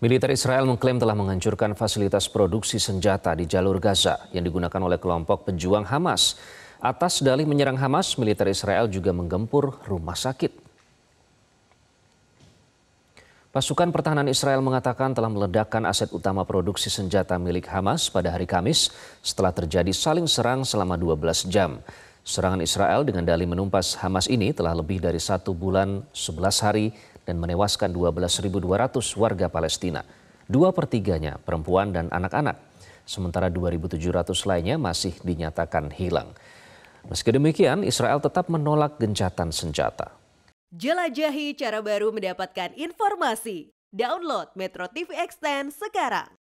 Militer Israel mengklaim telah menghancurkan fasilitas produksi senjata di jalur Gaza yang digunakan oleh kelompok pejuang Hamas. Atas dalih menyerang Hamas, militer Israel juga menggempur rumah sakit. Pasukan pertahanan Israel mengatakan telah meledakkan aset utama produksi senjata milik Hamas pada hari Kamis setelah terjadi saling serang selama 12 jam. Serangan Israel dengan dalih menumpas Hamas ini telah lebih dari satu bulan, 11 hari, dan menewaskan 12.200 warga Palestina. Dua pertiganya perempuan dan anak-anak, sementara 2.700 lainnya masih dinyatakan hilang. Meski demikian, Israel tetap menolak gencatan senjata. Jelajahi cara baru mendapatkan informasi. Download Metro TV Extend sekarang.